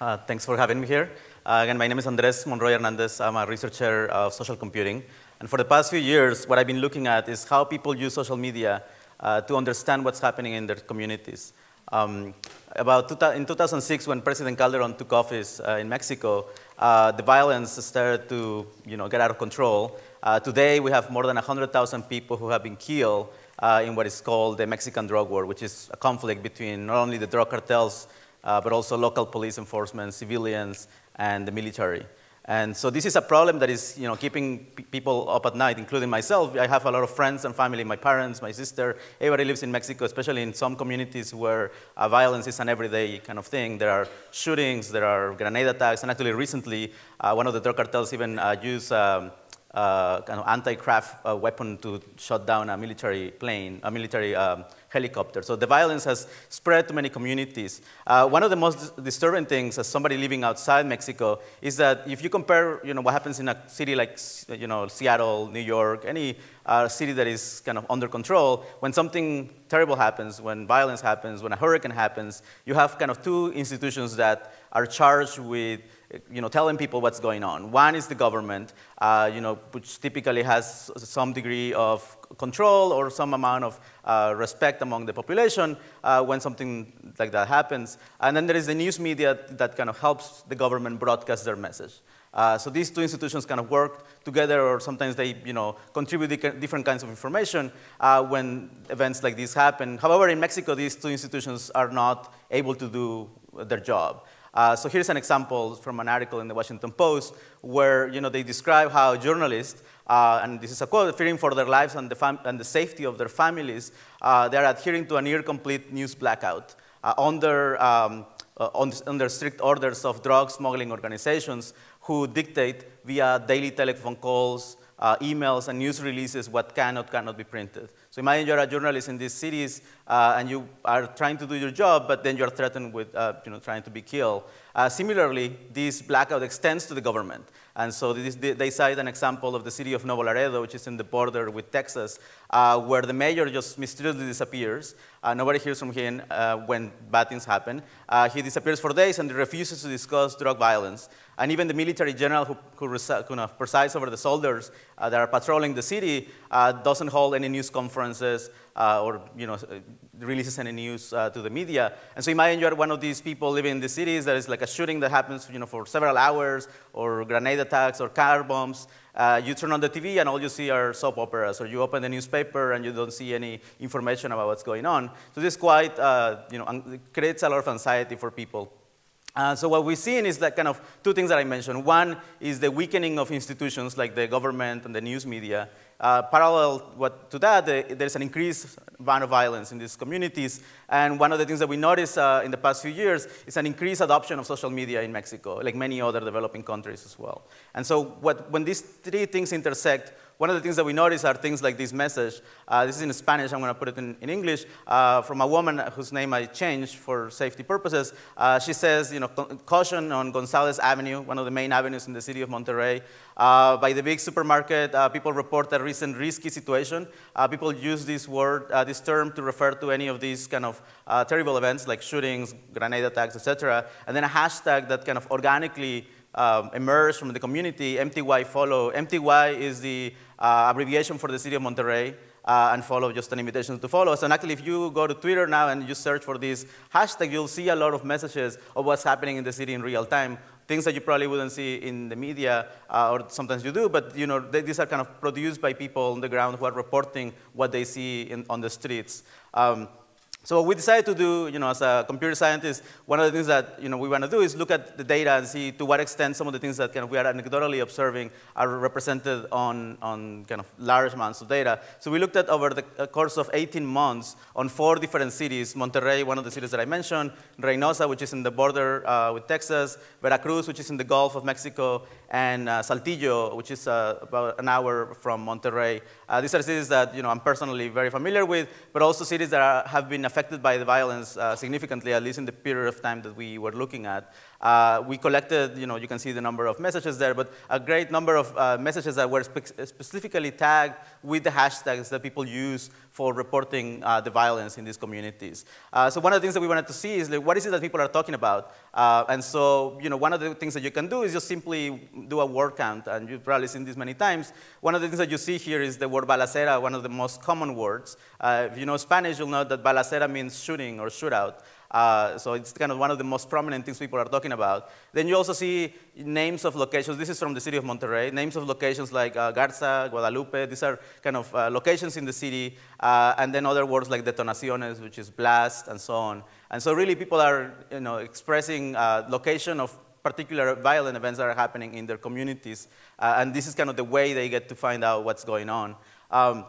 Uh, thanks for having me here. Uh, again, my name is Andres Monroy Hernandez. I'm a researcher of social computing. And for the past few years, what I've been looking at is how people use social media uh, to understand what's happening in their communities. Um, about in 2006, when President Calderon took office uh, in Mexico, uh, the violence started to you know, get out of control. Uh, today, we have more than 100,000 people who have been killed in what is called the Mexican drug war, which is a conflict between not only the drug cartels uh, but also local police enforcement, civilians, and the military. And so this is a problem that is you know, keeping people up at night, including myself. I have a lot of friends and family, my parents, my sister. Everybody lives in Mexico, especially in some communities where uh, violence is an everyday kind of thing. There are shootings, there are grenade attacks, and actually recently, uh, one of the drug cartels even uh, used um, kind uh, of anti-craft uh, weapon to shut down a military plane, a military um, helicopter. So the violence has spread to many communities. Uh, one of the most disturbing things as somebody living outside Mexico is that if you compare you know, what happens in a city like you know, Seattle, New York, any uh, city that is kind of under control, when something terrible happens, when violence happens, when a hurricane happens, you have kind of two institutions that are charged with you know, telling people what's going on. One is the government, uh, you know, which typically has some degree of control or some amount of uh, respect among the population uh, when something like that happens. And then there is the news media that kind of helps the government broadcast their message. Uh, so these two institutions kind of work together, or sometimes they, you know, contribute different kinds of information uh, when events like this happen. However, in Mexico, these two institutions are not able to do their job. Uh, so here's an example from an article in the Washington Post where you know, they describe how journalists, uh, and this is a quote, fearing for their lives and the, and the safety of their families, uh, they're adhering to a near-complete news blackout uh, under, um, uh, under strict orders of drug smuggling organizations who dictate via daily telephone calls, uh, emails and news releases what cannot cannot be printed. So imagine you're a journalist in these cities uh, and you are trying to do your job, but then you are threatened with uh, you know, trying to be killed. Uh, similarly, this blackout extends to the government. And so this, they cite an example of the city of Nuevo Laredo, which is in the border with Texas, uh, where the mayor just mysteriously disappears. Uh, nobody hears from him uh, when bad things happen. he disappears for days and refuses to discuss drug violence. And even the military general who, who, who presides over the soldiers that are patrolling the city doesn't hold any news conferences or you know, releases any news uh, to the media. And so imagine you're one of these people living in the cities There is like a shooting that happens you know, for several hours, or grenade attacks, or car bombs. Uh, you turn on the TV and all you see are soap operas, or you open the newspaper and you don't see any information about what's going on. So this quite, uh, you know, creates a lot of anxiety for people. Uh, so what we have seen is that kind of two things that I mentioned. One is the weakening of institutions like the government and the news media, uh, parallel what, to that, uh, there's an increased amount of violence in these communities. And one of the things that we noticed uh, in the past few years is an increased adoption of social media in Mexico, like many other developing countries as well. And so what, when these three things intersect, one of the things that we notice are things like this message. Uh, this is in Spanish, I'm going to put it in, in English, uh, from a woman whose name I changed for safety purposes. she says, you know, caution on González Avenue, one of the main avenues in the city of Monterrey. Uh, by the big supermarket, uh, people report a recent risky situation. Uh, people use this word, uh, this term to refer to any of these kind of uh, terrible events like shootings, grenade attacks, etc. And then a hashtag that kind of organically um, emerged from the community, MTY follow. MTY is the uh, abbreviation for the city of Monterrey. Uh, and follow, just an invitation to follow us. And actually, if you go to Twitter now and you search for this hashtag, you'll see a lot of messages of what's happening in the city in real time things that you probably wouldn't see in the media, uh, or sometimes you do, but you know, they, these are kind of produced by people on the ground who are reporting what they see in, on the streets. Um, so what we decided to do, you know, as a computer scientist, one of the things that you know, we want to do is look at the data and see to what extent some of the things that kind of we are anecdotally observing are represented on, on kind of large amounts of data. So we looked at over the uh, course of 18 months on four different cities, Monterrey, one of the cities that I mentioned, Reynosa, which is in the border uh, with Texas, Veracruz, which is in the Gulf of Mexico, and uh, Saltillo, which is uh, about an hour from Monterrey. Uh, these are cities that you know, I'm personally very familiar with, but also cities that are, have been affected by the violence uh, significantly, at least in the period of time that we were looking at. Uh, we collected, you know, you can see the number of messages there, but a great number of uh, messages that were spe specifically tagged with the hashtags that people use for reporting uh, the violence in these communities. Uh, so one of the things that we wanted to see is like, what is it that people are talking about? Uh, and so you know, one of the things that you can do is just simply do a word count, and you've probably seen this many times. One of the things that you see here is the word balacera, one of the most common words. Uh, if you know Spanish, you'll know that balacera means shooting or shootout. Uh, so it's kind of one of the most prominent things people are talking about. Then you also see names of locations. This is from the city of Monterrey. Names of locations like uh, Garza, Guadalupe. These are kind of uh, locations in the city. Uh, and then other words like detonaciones, which is blast, and so on. And so really people are you know, expressing uh, location of particular violent events that are happening in their communities. Uh, and this is kind of the way they get to find out what's going on. Um,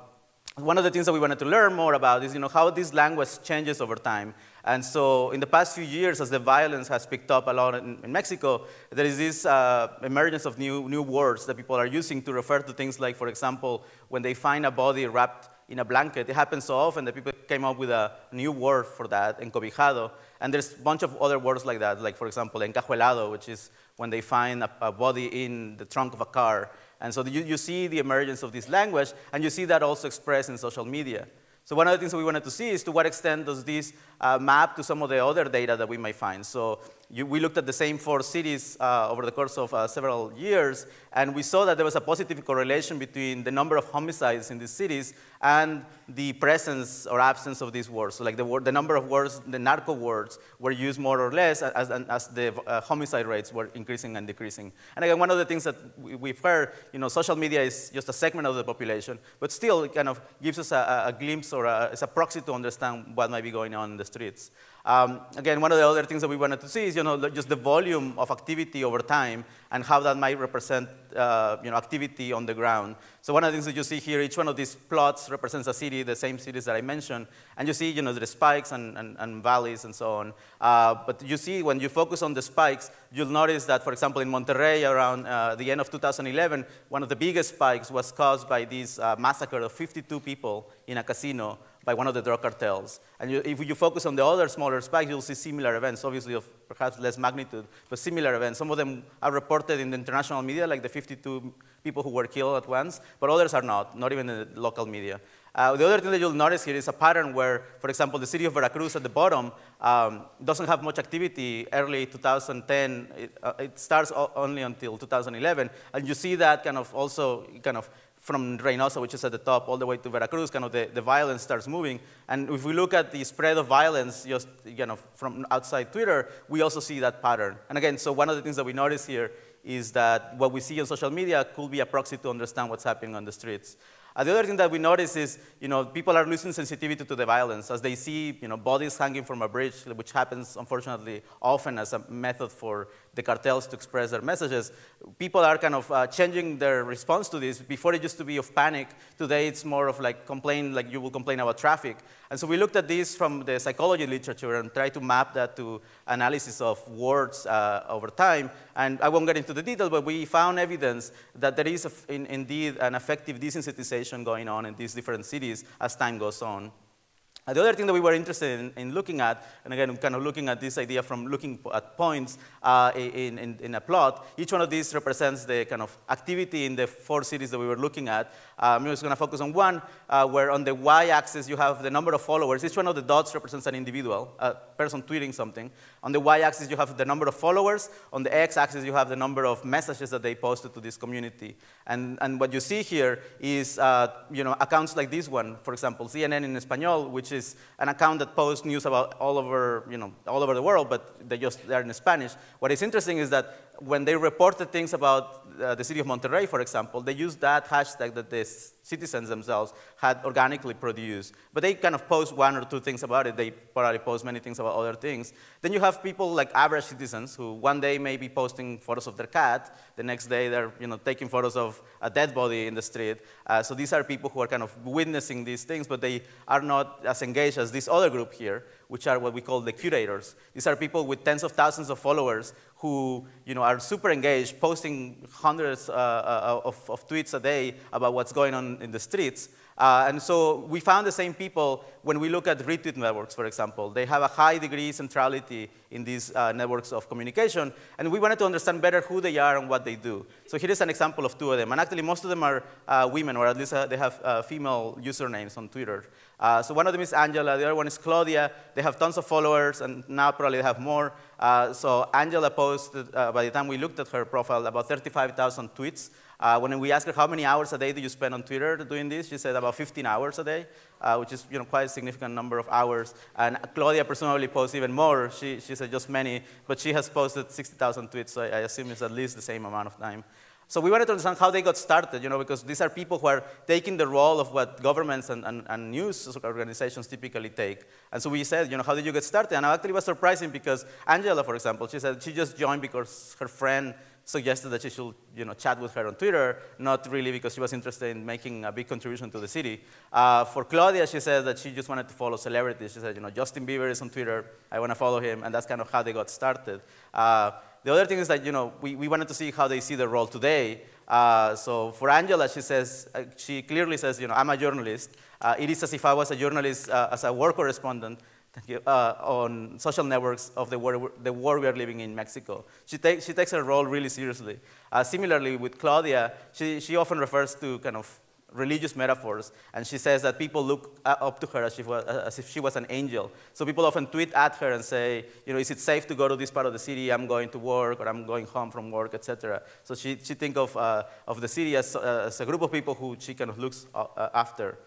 one of the things that we wanted to learn more about is you know, how this language changes over time. And so in the past few years, as the violence has picked up a lot in, in Mexico, there is this uh, emergence of new, new words that people are using to refer to things like, for example, when they find a body wrapped in a blanket. It happens so often that people came up with a new word for that, encobijado. And there's a bunch of other words like that, like, for example, encajuelado, which is when they find a, a body in the trunk of a car. And so you, you see the emergence of this language, and you see that also expressed in social media. So one of the things that we wanted to see is to what extent does this uh, map to some of the other data that we might find. So you, we looked at the same four cities uh, over the course of uh, several years, and we saw that there was a positive correlation between the number of homicides in these cities and the presence or absence of these words. So like the, the number of words, the narco words, were used more or less as, as, the uh, homicide rates were increasing and decreasing. And again, one of the things that we, have heard, you know, social media is just a segment of the population, but still it kind of gives us a, a glimpse or a, it's a proxy to understand what might be going on in the streets. Um, again, one of the other things that we wanted to see is, you know, just the volume of activity over time and how that might represent, uh, you know, activity on the ground. So one of the things that you see here, each one of these plots represents a city, the same cities that I mentioned, and you see, you know, the spikes and, and, and valleys and so on. Uh, but you see, when you focus on the spikes, you'll notice that, for example, in Monterrey around uh, the end of 2011, one of the biggest spikes was caused by this uh, massacre of 52 people in a casino by one of the drug cartels. And you, if you focus on the other smaller spikes, you'll see similar events, obviously of perhaps less magnitude, but similar events. Some of them are reported in the international media, like the 52 people who were killed at once, but others are not, not even in the local media. Uh, the other thing that you'll notice here is a pattern where, for example, the city of Veracruz at the bottom um, doesn't have much activity early 2010. It, uh, it starts only until 2011. And you see that kind of also kind of from Reynosa, which is at the top, all the way to Veracruz, kind of the, the violence starts moving. And if we look at the spread of violence just you know, from outside Twitter, we also see that pattern. And again, so one of the things that we notice here is that what we see on social media could be a proxy to understand what's happening on the streets. Uh, the other thing that we notice is, you know, people are losing sensitivity to the violence as they see, you know, bodies hanging from a bridge, which happens, unfortunately, often as a method for the cartels to express their messages. People are kind of uh, changing their response to this. Before it used to be of panic. Today it's more of like complain, like you will complain about traffic. And so we looked at this from the psychology literature and tried to map that to analysis of words uh, over time. And I won't get into the details, but we found evidence that there is a, in, indeed an effective desensitization going on in these different cities as time goes on the other thing that we were interested in, in, looking at, and again, kind of looking at this idea from looking at points uh, in, in, in, a plot, each one of these represents the kind of activity in the four cities that we were looking at. Um, I'm just going to focus on one, uh, where on the y-axis you have the number of followers. Each one of the dots represents an individual, a person tweeting something. On the y-axis you have the number of followers. On the x-axis you have the number of messages that they posted to this community. And, and what you see here is uh, you know, accounts like this one, for example, CNN in Espanol, which is an account that posts news about all over, you know, all over the world, but they just they're in Spanish. What is interesting is that when they reported things about uh, the city of Monterrey, for example, they used that hashtag that the citizens themselves had organically produced. But they kind of post one or two things about it. They probably post many things about other things. Then you have people like average citizens who one day may be posting photos of their cat, the next day they're you know, taking photos of a dead body in the street. Uh, so these are people who are kind of witnessing these things, but they are not as engaged as this other group here, which are what we call the curators. These are people with tens of thousands of followers who you know, are super engaged, posting hundreds uh, uh of, of tweets a day about what's going on in the streets. Uh, and so we found the same people when we look at retweet networks, for example. They have a high degree centrality in these uh, networks of communication, and we wanted to understand better who they are and what they do. So here is an example of two of them, and actually most of them are uh, women, or at least uh, they have uh, female usernames on Twitter. Uh, so one of them is Angela, the other one is Claudia. They have tons of followers, and now probably they have more. so Angela posted, by the time we looked at her profile, about 35,000 tweets uh, when we asked her how many hours a day do you spend on Twitter doing this, she said about 15 hours a day, uh, which is you know, quite a significant number of hours. And Claudia presumably posts even more. She, she said just many, but she has posted 60,000 tweets, so I, I, assume it's at least the same amount of time. So we wanted to understand how they got started, you know, because these are people who are taking the role of what governments and, and, and news organizations typically take. And so we said, you know, how did you get started? And I actually was surprising because Angela, for example, she said she just joined because her friend suggested that she should you know, chat with her on Twitter, not really because she was interested in making a big contribution to the city. Uh, for Claudia, she said that she just wanted to follow celebrities. She said, you know, Justin Bieber is on Twitter, I want to follow him, and that's kind of how they got started. Uh, the other thing is that, you know, we, we wanted to see how they see their role today. Uh, so for Angela, she says, uh, she clearly says, you know, I'm a journalist. it is as if I was a journalist uh, as a war correspondent, thank you, uh, on social networks of the war, the war we are living in Mexico. She, take, she takes her role really seriously. Uh, similarly, with Claudia, she, she often refers to kind of religious metaphors, and she says that people look up to her as, was, as, if she was an angel. So people often tweet at her and say, you know, is it safe to go to this part of the city? I'm going to work, or I'm going home from work, etc. So she, she thinks of, uh, of the city as, uh, as, a group of people who she kind of looks uh, after.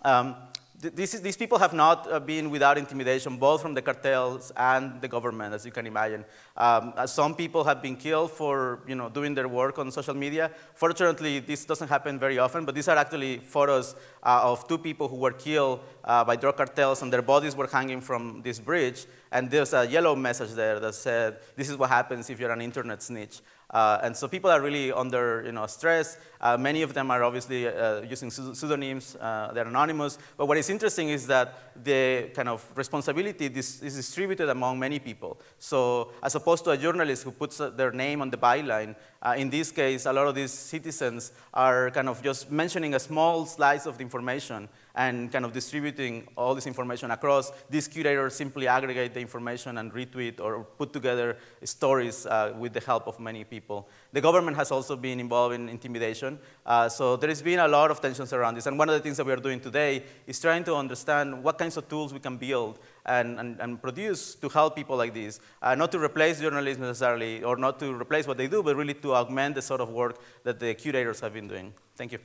Um, is, these people have not uh, been without intimidation, both from the cartels and the government, as you can imagine. Um, uh, some people have been killed for you know, doing their work on social media. Fortunately, this doesn't happen very often, but these are actually photos uh, of two people who were killed uh, by drug cartels, and their bodies were hanging from this bridge. And there's a yellow message there that said, this is what happens if you're an internet snitch. Uh, and so people are really under you know, stress. Uh, many of them are obviously uh, using pseudonyms. Uh, they're anonymous. But what is interesting is that the kind of responsibility is, is distributed among many people. So as opposed to a journalist who puts uh, their name on the byline, uh, in this case, a lot of these citizens are kind of just mentioning a small slice of the information and kind of distributing all this information across. These curators simply aggregate the information and retweet or put together stories uh, with the help of many people. The government has also been involved in intimidation, uh, so there has been a lot of tensions around this. And one of the things that we are doing today is trying to understand what kinds of tools we can build and, and, and produce to help people like this, uh, not to replace journalists necessarily or not to replace what they do, but really to augment the sort of work that the curators have been doing. Thank you.